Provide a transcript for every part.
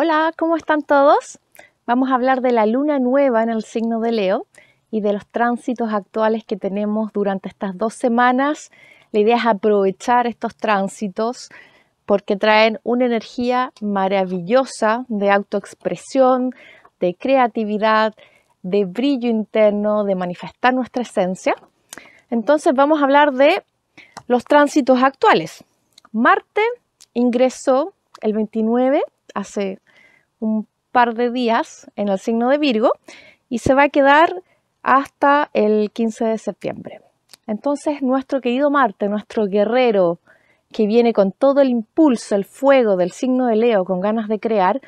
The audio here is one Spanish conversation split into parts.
Hola, ¿cómo están todos? Vamos a hablar de la luna nueva en el signo de Leo y de los tránsitos actuales que tenemos durante estas dos semanas. La idea es aprovechar estos tránsitos porque traen una energía maravillosa de autoexpresión, de creatividad, de brillo interno, de manifestar nuestra esencia. Entonces vamos a hablar de los tránsitos actuales. Marte ingresó el 29, hace un par de días en el signo de Virgo y se va a quedar hasta el 15 de septiembre. Entonces nuestro querido Marte, nuestro guerrero que viene con todo el impulso, el fuego del signo de Leo, con ganas de crear,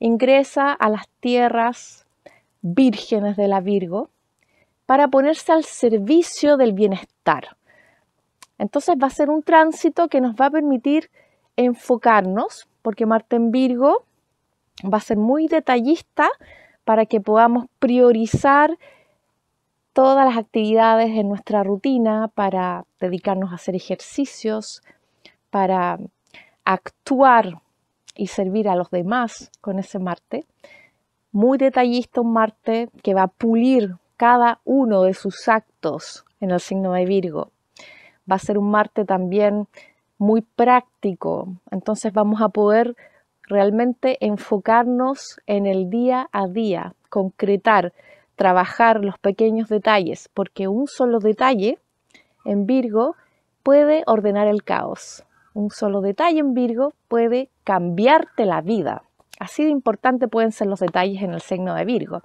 ingresa a las tierras vírgenes de la Virgo para ponerse al servicio del bienestar. Entonces va a ser un tránsito que nos va a permitir enfocarnos, porque Marte en Virgo va a ser muy detallista para que podamos priorizar todas las actividades en nuestra rutina, para dedicarnos a hacer ejercicios, para actuar y servir a los demás con ese Marte. Muy detallista un Marte que va a pulir cada uno de sus actos en el signo de Virgo. Va a ser un Marte también muy práctico, entonces vamos a poder realmente enfocarnos en el día a día, concretar, trabajar los pequeños detalles, porque un solo detalle en Virgo puede ordenar el caos. Un solo detalle en Virgo puede cambiarte la vida. Así de importante pueden ser los detalles en el signo de Virgo.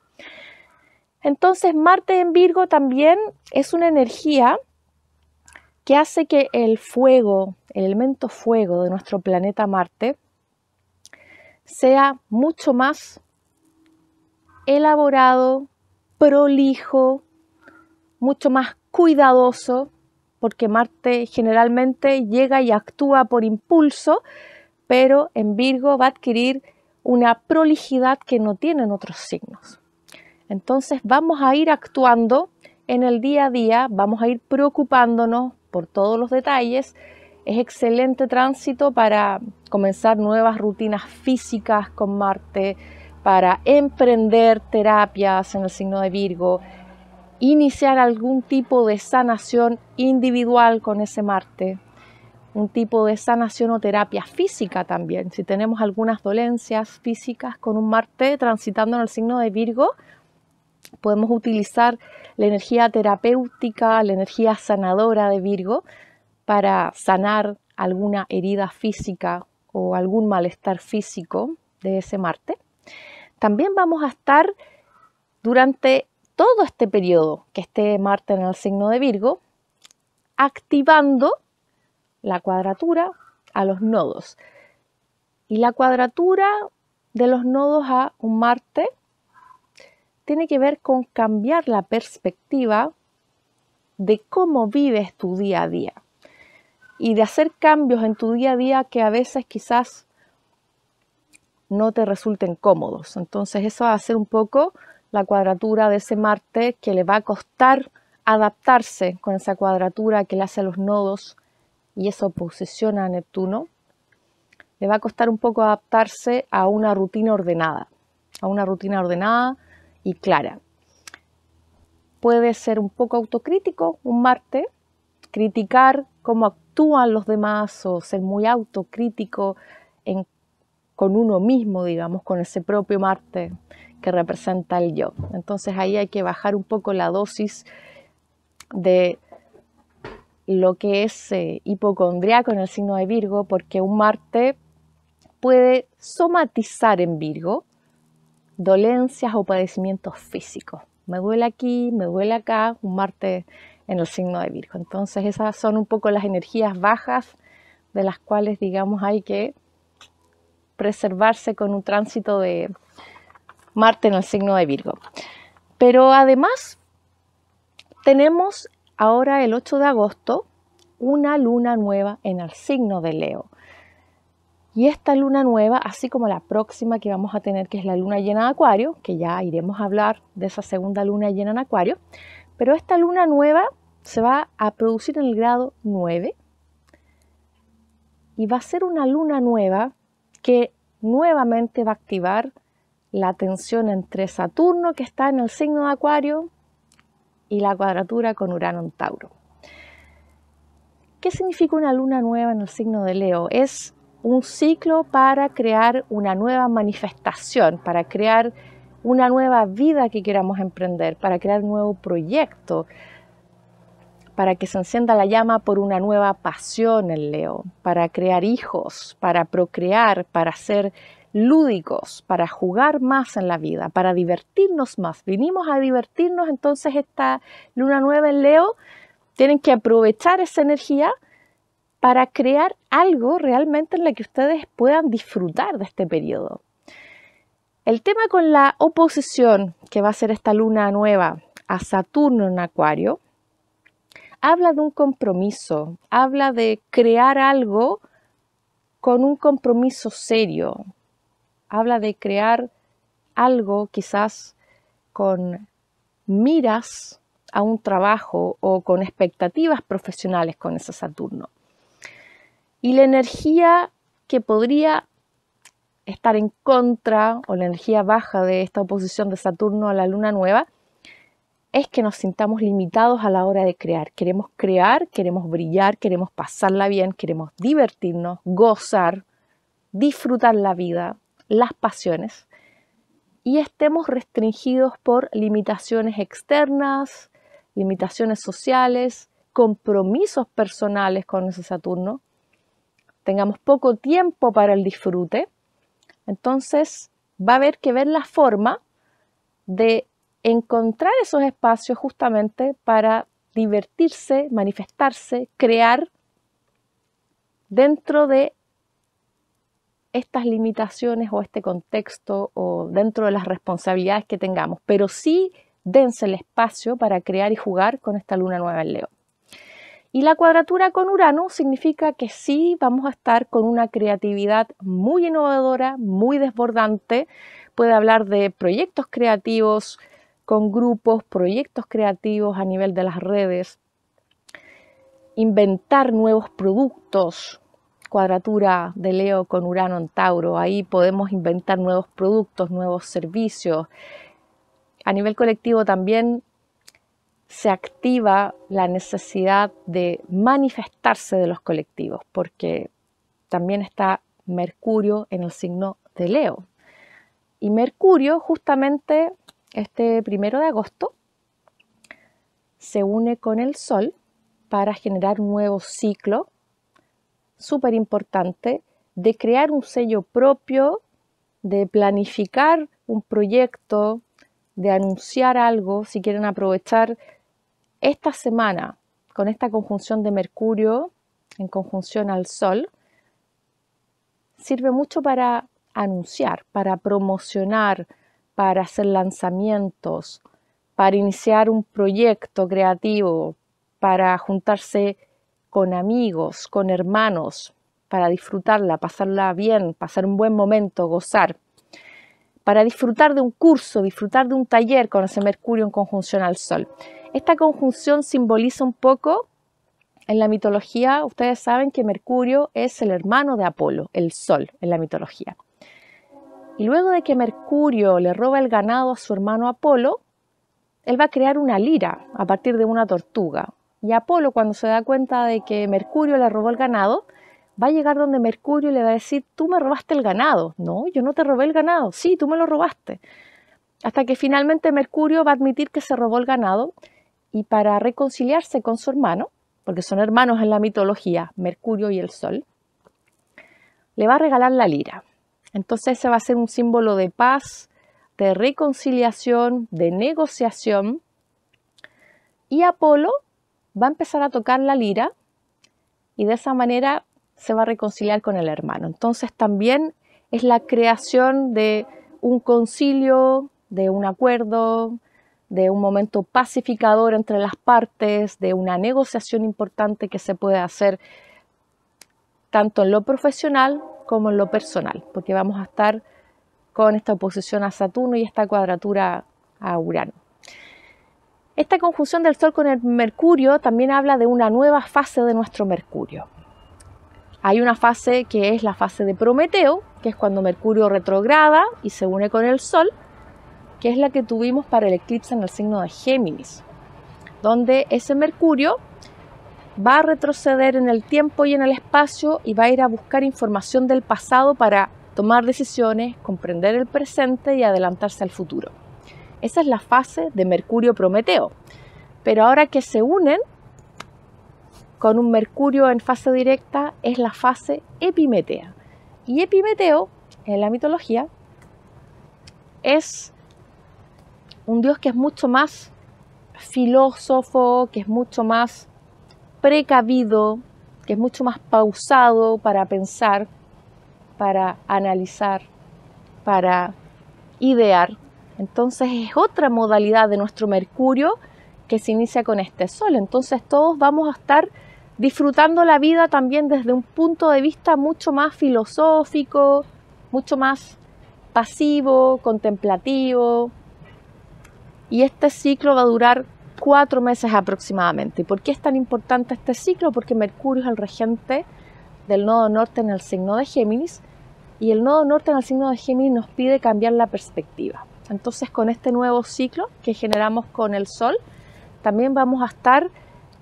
Entonces, Marte en Virgo también es una energía que hace que el fuego, el elemento fuego de nuestro planeta Marte, sea mucho más elaborado, prolijo, mucho más cuidadoso, porque Marte generalmente llega y actúa por impulso, pero en Virgo va a adquirir una prolijidad que no tienen otros signos. Entonces vamos a ir actuando en el día a día, vamos a ir preocupándonos por todos los detalles es excelente tránsito para comenzar nuevas rutinas físicas con Marte, para emprender terapias en el signo de Virgo, iniciar algún tipo de sanación individual con ese Marte, un tipo de sanación o terapia física también. Si tenemos algunas dolencias físicas con un Marte transitando en el signo de Virgo, podemos utilizar la energía terapéutica, la energía sanadora de Virgo para sanar alguna herida física o algún malestar físico de ese Marte. También vamos a estar durante todo este periodo que esté Marte en el signo de Virgo, activando la cuadratura a los nodos. Y la cuadratura de los nodos a un Marte tiene que ver con cambiar la perspectiva de cómo vives tu día a día y de hacer cambios en tu día a día que a veces quizás no te resulten cómodos. Entonces eso va a ser un poco la cuadratura de ese Marte que le va a costar adaptarse con esa cuadratura que le hace a los nodos y eso posiciona a Neptuno. Le va a costar un poco adaptarse a una rutina ordenada, a una rutina ordenada y clara. Puede ser un poco autocrítico un Marte, criticar cómo actúan los demás o ser muy autocrítico con uno mismo, digamos, con ese propio Marte que representa el yo. Entonces ahí hay que bajar un poco la dosis de lo que es eh, hipocondriaco en el signo de Virgo, porque un Marte puede somatizar en Virgo dolencias o padecimientos físicos. Me duele aquí, me duele acá, un Marte en el signo de Virgo. Entonces esas son un poco las energías bajas de las cuales, digamos, hay que preservarse con un tránsito de Marte en el signo de Virgo. Pero además tenemos ahora el 8 de agosto una luna nueva en el signo de Leo. Y esta luna nueva, así como la próxima que vamos a tener, que es la luna llena de Acuario, que ya iremos a hablar de esa segunda luna llena en Acuario, pero esta luna nueva se va a producir en el grado 9 y va a ser una luna nueva que nuevamente va a activar la tensión entre Saturno, que está en el signo de Acuario, y la cuadratura con Urano en Tauro. ¿Qué significa una luna nueva en el signo de Leo? Es un ciclo para crear una nueva manifestación, para crear una nueva vida que queramos emprender, para crear un nuevo proyecto, para que se encienda la llama por una nueva pasión en Leo, para crear hijos, para procrear, para ser lúdicos, para jugar más en la vida, para divertirnos más. Vinimos a divertirnos, entonces esta luna nueva en Leo, tienen que aprovechar esa energía para crear algo realmente en la que ustedes puedan disfrutar de este periodo. El tema con la oposición que va a ser esta luna nueva a Saturno en Acuario, habla de un compromiso, habla de crear algo con un compromiso serio, habla de crear algo quizás con miras a un trabajo o con expectativas profesionales con ese Saturno. Y la energía que podría estar en contra o la energía baja de esta oposición de Saturno a la luna nueva es que nos sintamos limitados a la hora de crear. Queremos crear, queremos brillar, queremos pasarla bien, queremos divertirnos, gozar, disfrutar la vida, las pasiones, y estemos restringidos por limitaciones externas, limitaciones sociales, compromisos personales con ese Saturno, tengamos poco tiempo para el disfrute entonces, va a haber que ver la forma de encontrar esos espacios justamente para divertirse, manifestarse, crear dentro de estas limitaciones o este contexto o dentro de las responsabilidades que tengamos, pero sí dense el espacio para crear y jugar con esta luna nueva en Leo. Y la cuadratura con Urano significa que sí vamos a estar con una creatividad muy innovadora, muy desbordante. Puede hablar de proyectos creativos con grupos, proyectos creativos a nivel de las redes, inventar nuevos productos, cuadratura de Leo con Urano en Tauro. Ahí podemos inventar nuevos productos, nuevos servicios. A nivel colectivo también se activa la necesidad de manifestarse de los colectivos, porque también está Mercurio en el signo de Leo. Y Mercurio justamente este primero de agosto se une con el Sol para generar un nuevo ciclo súper importante de crear un sello propio, de planificar un proyecto, de anunciar algo, si quieren aprovechar esta semana, con esta conjunción de Mercurio en conjunción al Sol, sirve mucho para anunciar, para promocionar, para hacer lanzamientos, para iniciar un proyecto creativo, para juntarse con amigos, con hermanos, para disfrutarla, pasarla bien, pasar un buen momento, gozar, para disfrutar de un curso, disfrutar de un taller con ese Mercurio en conjunción al Sol. Esta conjunción simboliza un poco, en la mitología, ustedes saben que Mercurio es el hermano de Apolo, el Sol, en la mitología. Y luego de que Mercurio le roba el ganado a su hermano Apolo, él va a crear una lira a partir de una tortuga. Y Apolo, cuando se da cuenta de que Mercurio le robó el ganado, va a llegar donde Mercurio le va a decir, tú me robaste el ganado. No, yo no te robé el ganado. Sí, tú me lo robaste. Hasta que finalmente Mercurio va a admitir que se robó el ganado y para reconciliarse con su hermano, porque son hermanos en la mitología, Mercurio y el Sol, le va a regalar la lira. Entonces ese va a ser un símbolo de paz, de reconciliación, de negociación. Y Apolo va a empezar a tocar la lira y de esa manera se va a reconciliar con el hermano. Entonces también es la creación de un concilio, de un acuerdo, de un momento pacificador entre las partes, de una negociación importante que se puede hacer tanto en lo profesional como en lo personal, porque vamos a estar con esta oposición a Saturno y esta cuadratura a Urano. Esta conjunción del Sol con el Mercurio también habla de una nueva fase de nuestro Mercurio. Hay una fase que es la fase de Prometeo, que es cuando Mercurio retrograda y se une con el Sol, que es la que tuvimos para el eclipse en el signo de Géminis, donde ese Mercurio va a retroceder en el tiempo y en el espacio y va a ir a buscar información del pasado para tomar decisiones, comprender el presente y adelantarse al futuro. Esa es la fase de Mercurio Prometeo. Pero ahora que se unen con un Mercurio en fase directa es la fase Epimetea. Y Epimeteo en la mitología es un Dios que es mucho más filósofo, que es mucho más precavido, que es mucho más pausado para pensar, para analizar, para idear. Entonces es otra modalidad de nuestro Mercurio que se inicia con este Sol. Entonces todos vamos a estar disfrutando la vida también desde un punto de vista mucho más filosófico, mucho más pasivo, contemplativo, y este ciclo va a durar cuatro meses aproximadamente. por qué es tan importante este ciclo? Porque Mercurio es el regente del nodo norte en el signo de Géminis y el nodo norte en el signo de Géminis nos pide cambiar la perspectiva. Entonces con este nuevo ciclo que generamos con el Sol, también vamos a estar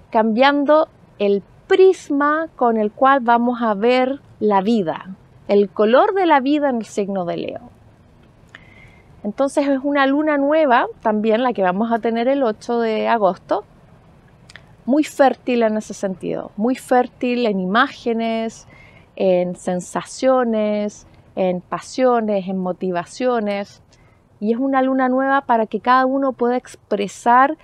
cambiando el prisma con el cual vamos a ver la vida, el color de la vida en el signo de Leo. Entonces es una luna nueva también, la que vamos a tener el 8 de agosto, muy fértil en ese sentido, muy fértil en imágenes, en sensaciones, en pasiones, en motivaciones. Y es una luna nueva para que cada uno pueda expresar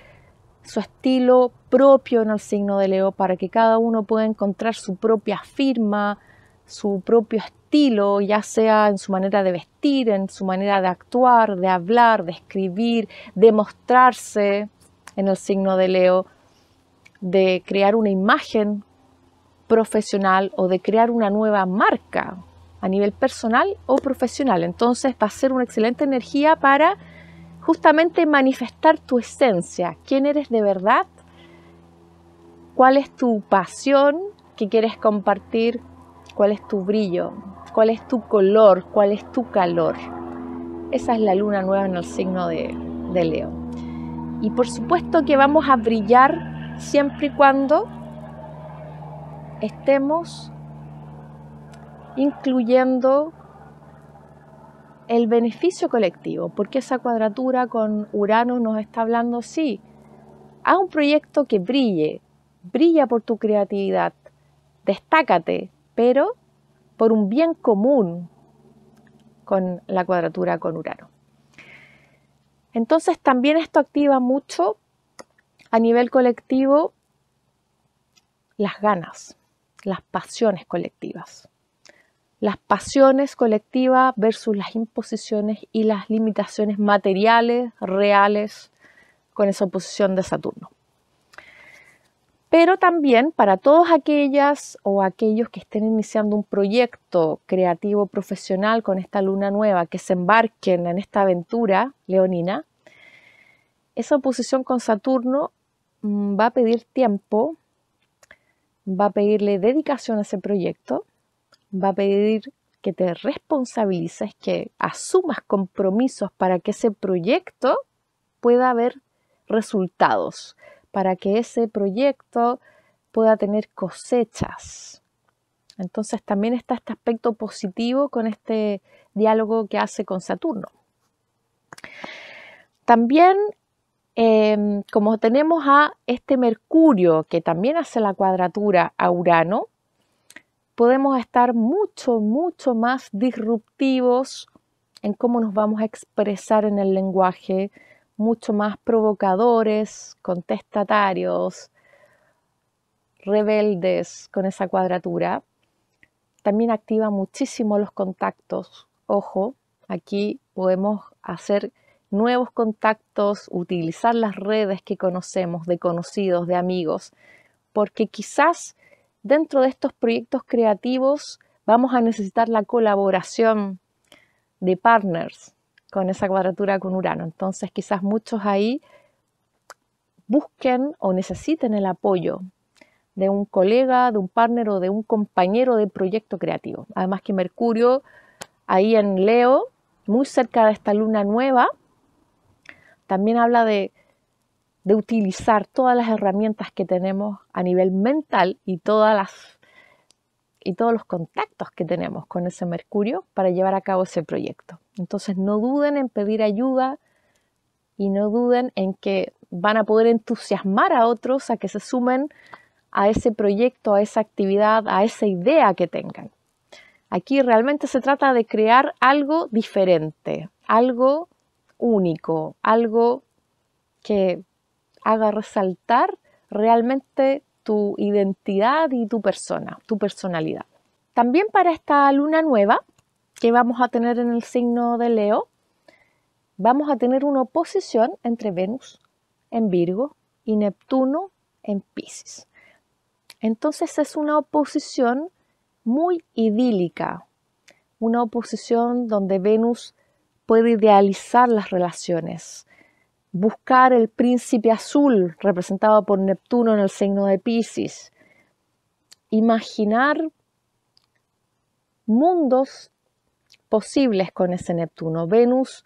su estilo propio en el signo de Leo, para que cada uno pueda encontrar su propia firma, su propio estilo, ya sea en su manera de vestir, en su manera de actuar, de hablar, de escribir, de mostrarse en el signo de Leo, de crear una imagen profesional o de crear una nueva marca a nivel personal o profesional. Entonces va a ser una excelente energía para justamente manifestar tu esencia, quién eres de verdad, cuál es tu pasión que quieres compartir cuál es tu brillo, cuál es tu color, cuál es tu calor. Esa es la luna nueva en el signo de, Leo. Y por supuesto que vamos a brillar siempre y cuando estemos incluyendo el beneficio colectivo, porque esa cuadratura con Urano nos está hablando, sí, haz un proyecto que brille, brilla por tu creatividad, destácate, pero por un bien común con la cuadratura con Urano. Entonces también esto activa mucho a nivel colectivo las ganas, las pasiones colectivas. Las pasiones colectivas versus las imposiciones y las limitaciones materiales, reales, con esa oposición de Saturno pero también para todas aquellas o aquellos que estén iniciando un proyecto creativo profesional con esta luna nueva, que se embarquen en esta aventura leonina, esa oposición con Saturno mm, va a pedir tiempo, va a pedirle dedicación a ese proyecto, va a pedir que te responsabilices, que asumas compromisos para que ese proyecto pueda haber resultados, para que ese proyecto pueda tener cosechas. Entonces también está este aspecto positivo con este diálogo que hace con Saturno. También, em, como tenemos a este Mercurio que también hace la cuadratura a Urano, podemos estar mucho, mucho más disruptivos en cómo nos vamos a expresar en el lenguaje, mucho más provocadores, contestatarios, rebeldes con esa cuadratura. También activa muchísimo los contactos. Ojo, aquí podemos hacer nuevos contactos, utilizar las redes que conocemos, de conocidos, de amigos, porque quizás dentro de estos proyectos creativos vamos a necesitar la colaboración de partners, con esa cuadratura con Urano. Entonces quizás muchos ahí busquen o necesiten el apoyo de un colega, de un partner o de un compañero de proyecto creativo. Además que Mercurio ahí en Leo, muy cerca de esta luna nueva, también habla de, de utilizar todas las herramientas que tenemos a nivel mental y todas las y todos los contactos que tenemos con ese Mercurio para llevar a cabo ese proyecto. Entonces no duden en pedir ayuda y no duden en que van a poder entusiasmar a otros a que se sumen a ese proyecto, a esa actividad, a esa idea que tengan. Aquí realmente se trata de crear algo diferente, algo único, algo que haga resaltar realmente tu identidad y tu persona, tu personalidad. También para esta luna nueva que vamos a tener en el signo de Leo, vamos a tener una oposición entre Venus en Virgo y Neptuno en Pisces. Entonces es una oposición muy idílica, una oposición donde Venus puede idealizar las relaciones, buscar el príncipe azul representado por Neptuno en el signo de Pisces, imaginar mundos posibles con ese Neptuno. Venus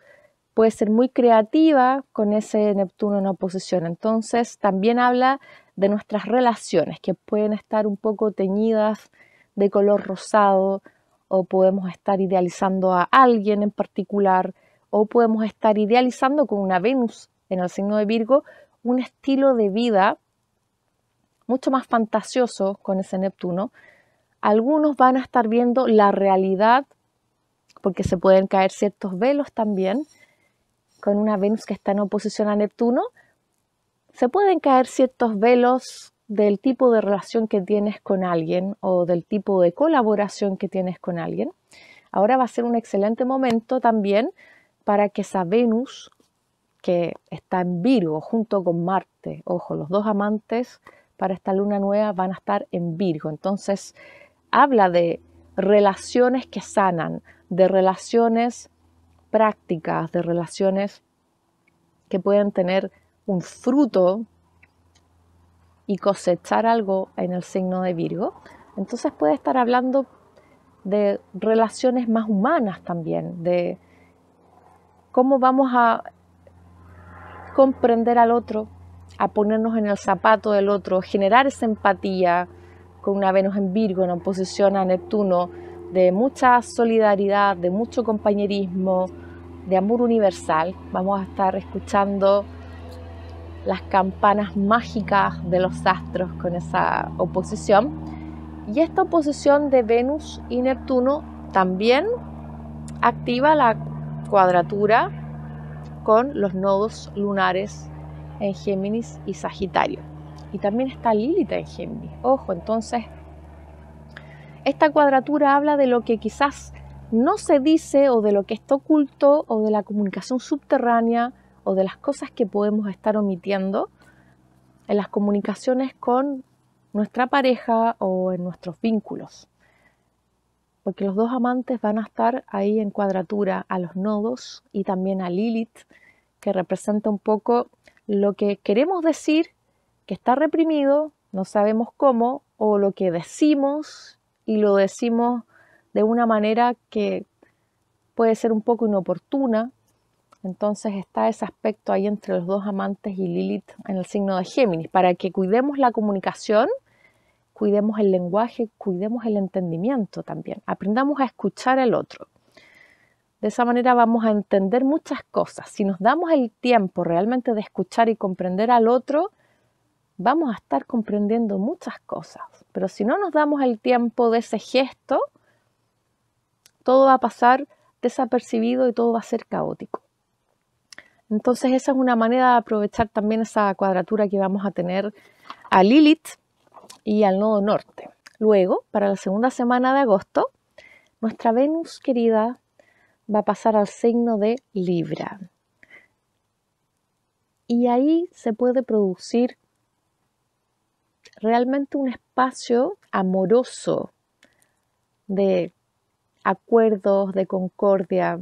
puede ser muy creativa con ese Neptuno en oposición. Entonces también habla de nuestras relaciones que pueden estar un poco teñidas de color rosado o podemos estar idealizando a alguien en particular o podemos estar idealizando con una Venus en el signo de Virgo, un estilo de vida mucho más fantasioso con ese Neptuno. Algunos van a estar viendo la realidad, porque se pueden caer ciertos velos también, con una Venus que está en oposición a Neptuno, se pueden caer ciertos velos del tipo de relación que tienes con alguien o del tipo de colaboración que tienes con alguien. Ahora va a ser un excelente momento también para que esa Venus que está en Virgo junto con Marte. Ojo, los dos amantes para esta luna nueva van a estar en Virgo. Entonces, habla de relaciones que sanan, de relaciones prácticas, de relaciones que pueden tener un fruto y cosechar algo en el signo de Virgo. Entonces puede estar hablando de relaciones más humanas también, de cómo vamos a comprender al otro, a ponernos en el zapato del otro, generar esa empatía con una Venus en Virgo en oposición a Neptuno, de mucha solidaridad, de mucho compañerismo, de amor universal. Vamos a estar escuchando las campanas mágicas de los astros con esa oposición. Y esta oposición de Venus y Neptuno también activa la cuadratura con los nodos lunares en Géminis y Sagitario. Y también está Lilith en Géminis. Ojo, entonces, esta cuadratura habla de lo que quizás no se dice o de lo que está oculto o de la comunicación subterránea o de las cosas que podemos estar omitiendo en las comunicaciones con nuestra pareja o en nuestros vínculos porque los dos amantes van a estar ahí en cuadratura a los nodos y también a Lilith, que representa un poco lo que queremos decir, que está reprimido, no sabemos cómo, o lo que decimos y lo decimos de una manera que puede ser un poco inoportuna. Entonces está ese aspecto ahí entre los dos amantes y Lilith en el signo de Géminis, para que cuidemos la comunicación cuidemos el lenguaje, cuidemos el entendimiento también, aprendamos a escuchar al otro. De esa manera vamos a entender muchas cosas. Si nos damos el tiempo realmente de escuchar y comprender al otro, vamos a estar comprendiendo muchas cosas. Pero si no nos damos el tiempo de ese gesto, todo va a pasar desapercibido y todo va a ser caótico. Entonces esa es una manera de aprovechar también esa cuadratura que vamos a tener a Lilith y al nodo norte. Luego, para la segunda semana de agosto, nuestra Venus querida va a pasar al signo de Libra. Y ahí se puede producir realmente un espacio amoroso de acuerdos, de concordia.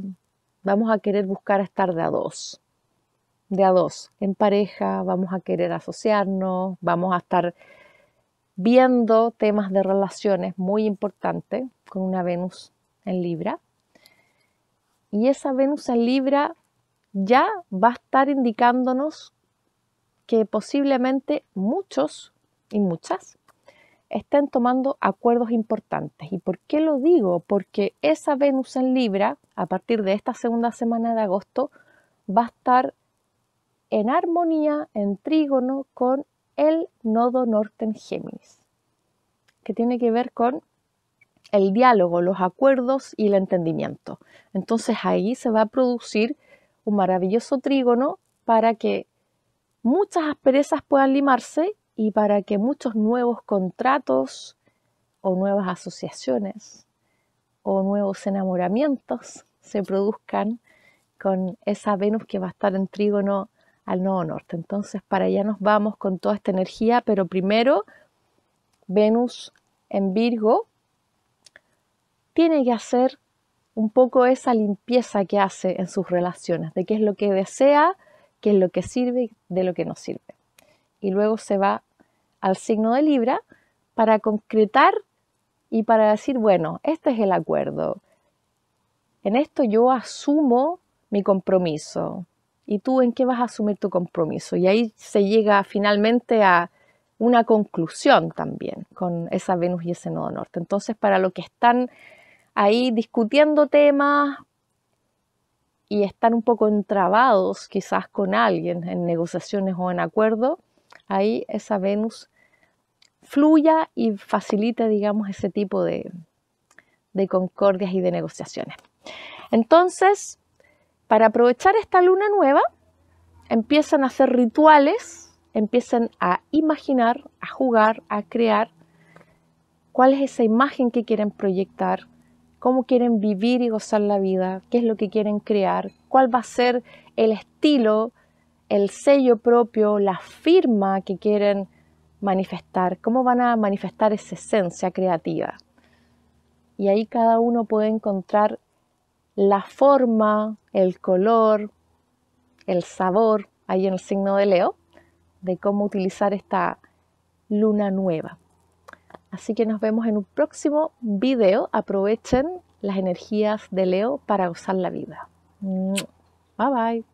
Vamos a querer buscar estar de a dos, de a dos, en pareja, vamos a querer asociarnos, vamos a estar viendo temas de relaciones muy importantes con una Venus en Libra. Y esa Venus en Libra ya va a estar indicándonos que posiblemente muchos y muchas estén tomando acuerdos importantes. ¿Y por qué lo digo? Porque esa Venus en Libra, a partir de esta segunda semana de agosto, va a estar en armonía, en trígono con el nodo norte en Géminis, que tiene que ver con el diálogo, los acuerdos y el entendimiento. Entonces ahí se va a producir un maravilloso trígono para que muchas asperezas puedan limarse y para que muchos nuevos contratos o nuevas asociaciones o nuevos enamoramientos se produzcan con esa Venus que va a estar en trígono al nodo norte. Entonces para allá nos vamos con toda esta energía, pero primero Venus en Virgo tiene que hacer un poco esa limpieza que hace en sus relaciones, de qué es lo que desea, qué es lo que sirve y de lo que no sirve. Y luego se va al signo de Libra para concretar y para decir, bueno, este es el acuerdo. En esto yo asumo mi compromiso, y tú en qué vas a asumir tu compromiso. Y ahí se llega finalmente a una conclusión también con esa Venus y ese nodo norte. Entonces, para los que están ahí discutiendo temas y están un poco entrabados quizás con alguien en negociaciones o en acuerdo, ahí esa Venus fluya y facilita, digamos, ese tipo de, de concordias y de negociaciones. Entonces, para aprovechar esta luna nueva, empiezan a hacer rituales, empiezan a imaginar, a jugar, a crear cuál es esa imagen que quieren proyectar, cómo quieren vivir y gozar la vida, qué es lo que quieren crear, cuál va a ser el estilo, el sello propio, la firma que quieren manifestar, cómo van a manifestar esa esencia creativa. Y ahí cada uno puede encontrar la forma, el color, el sabor, ahí en el signo de Leo, de cómo utilizar esta luna nueva. Así que nos vemos en un próximo video. Aprovechen las energías de Leo para gozar la vida. Bye bye.